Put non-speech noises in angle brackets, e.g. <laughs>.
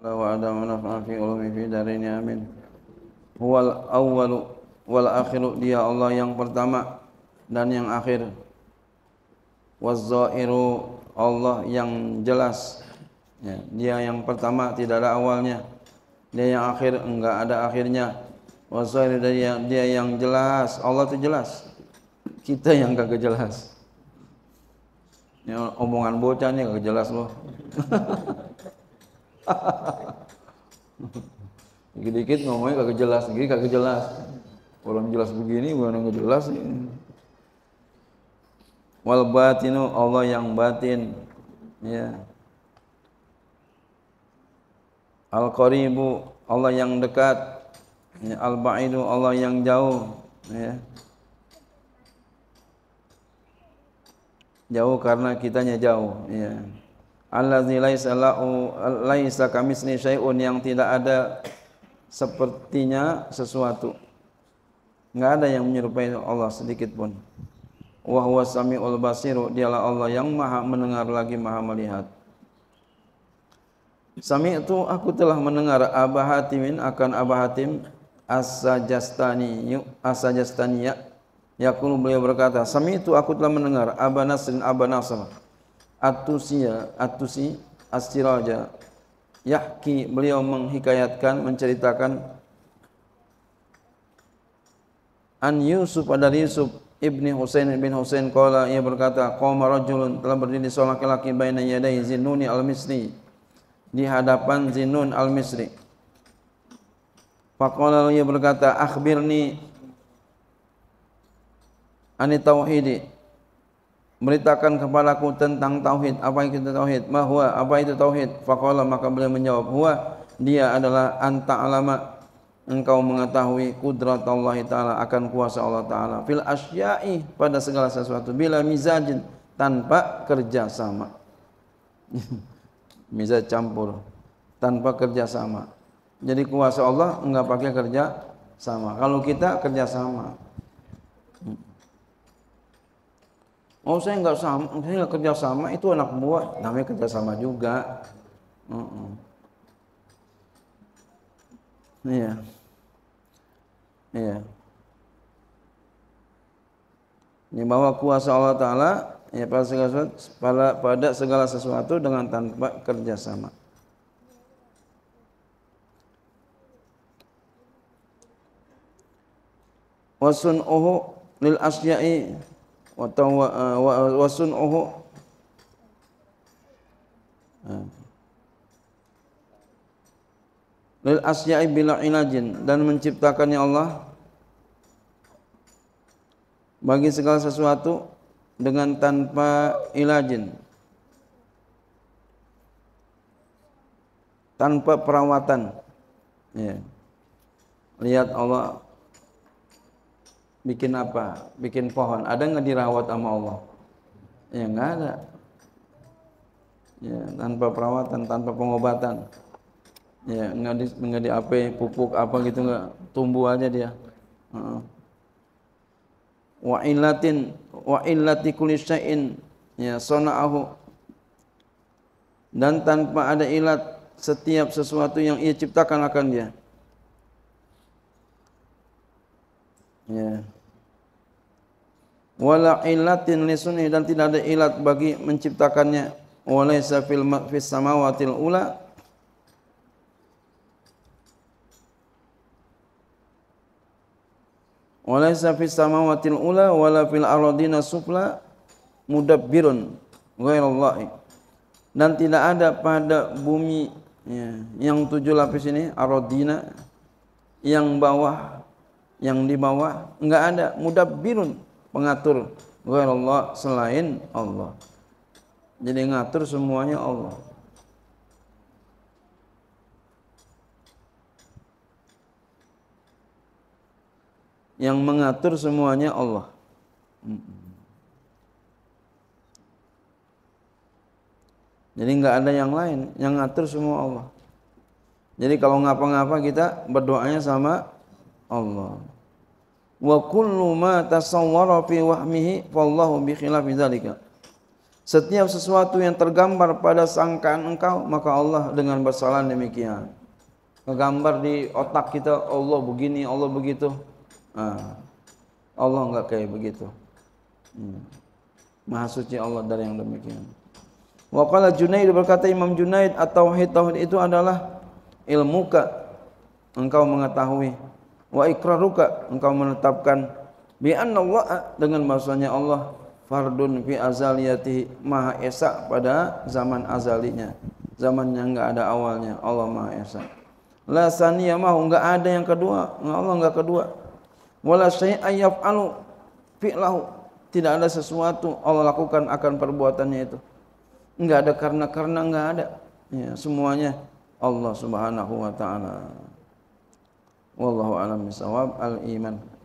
وأدام ونفع في علومه في دارين amin huwal awwalu wal akhiru dia Allah yang pertama dan yang akhir wazzairu Allah yang jelas ya, dia yang pertama tidak ada awalnya dia yang akhir enggak ada akhirnya wazzairu dia, dia yang jelas Allah itu jelas kita yang kagak kejelas. ya, omongan bocah nih kagak jelas loh <laughs> <laughs> Dikit-dikit ngomongnya kagak jelas, dikit kagak jelas. Kalau jelas begini, bukan nggak jelas. Wal batinu Allah yang batin, ya. Al qaribu Allah yang dekat, ya. al baidu Allah yang jauh, ya. Jauh karena kitanya jauh, ya allazi laisa lahu laisa kamitsni syai'un yang tidak ada sepertinya sesuatu. Enggak ada yang menyerupai Allah sedikit pun. Wa huwa samiul basiru, dialah Allah yang Maha mendengar lagi Maha melihat. Sami itu aku telah mendengar Aba Hatimin akan Aba Hatim As-Sajastani As-Sajastaniya Yakulu beliau berkata Sami itu aku telah mendengar Aba Nasrin Aba Nasr atusia atusi astiraja yahki beliau menghikayatkan menceritakan an Yusuf pada Yusuf ibni Husain bin Husain kala ia berkata qama rajulun telah berdiri seorang laki-laki baina yadai zinuni al-misri di hadapan zinun al-misri faqala ia berkata akhbirni ani tauhidi Meritakan kepadaku tentang tauhid apa itu tauhid Mahua. apa itu tauhid fakallah maka beliau menjawab Hua. dia adalah anta alama engkau mengetahui kudrat Allah taala akan kuasa Allah taala fil asyai pada segala sesuatu bila mizajin tanpa kerjasama <laughs> mizaj campur tanpa kerjasama jadi kuasa Allah enggak pakai kerja sama kalau kita kerjasama hmm oh saya nggak sama saya nggak kerja sama itu anak buah namanya kerja sama juga uh -uh. iya iya ini bahwa kuasa Allah Taala ya pada segala sesuatu, pada, segala sesuatu dengan tanpa kerjasama. Wasun ohu lil asya'i wa tawa ah, wa wasun'uhu ah. lil asya'i bila ilajin dan menciptakannya Allah bagi segala sesuatu dengan tanpa ilajin tanpa perawatan ya. lihat Allah bikin apa? Bikin pohon. Ada nggak dirawat sama Allah? Ya nggak ada. Ya tanpa perawatan, tanpa pengobatan. Ya nggak di nggak di apa pupuk apa gitu nggak tumbuh aja dia. Wa in Wa illatin wa illati kulli syai'in ya sana'ahu dan tanpa ada ilat setiap sesuatu yang ia ciptakan akan dia. ya wala ilatin lisuni dan tidak ada ilat bagi menciptakannya walaysa fil fis samawatil ula walaysa fis samawatil ula wala fil ardina sufla mudabbirun ghairallahi dan tidak ada pada bumi ya, yang tujuh lapis ini arodina yang bawah yang di bawah enggak ada mudabbirun pengatur Allah selain Allah. Jadi ngatur semuanya Allah. Yang mengatur semuanya Allah. Jadi enggak ada yang lain yang ngatur semua Allah. Jadi kalau ngapa-ngapa kita berdoanya sama Allah wa kullu ma tasawwara fi wahmihi fallahu bi khilafi dzalika setiap sesuatu yang tergambar pada sangkaan engkau maka Allah dengan bersalah demikian gambar di otak kita Allah begini Allah begitu ah, Allah enggak kayak begitu hmm. maha suci Allah dari yang demikian wa qala Junaid berkata Imam Junaid atau tauhid itu adalah ilmuka engkau mengetahui wa ikraruka engkau menetapkan bi Allah dengan bahasanya Allah fardun fi azaliyati maha esa pada zaman azalinya zaman yang enggak ada awalnya Allah maha esa la saniya mahu enggak ada yang kedua Allah enggak kedua wala syai'a yaf'alu fi'lahu tidak ada sesuatu Allah lakukan akan perbuatannya itu enggak ada karena karena enggak ada ya semuanya Allah Subhanahu wa taala والله أعلم بصواب الإيمان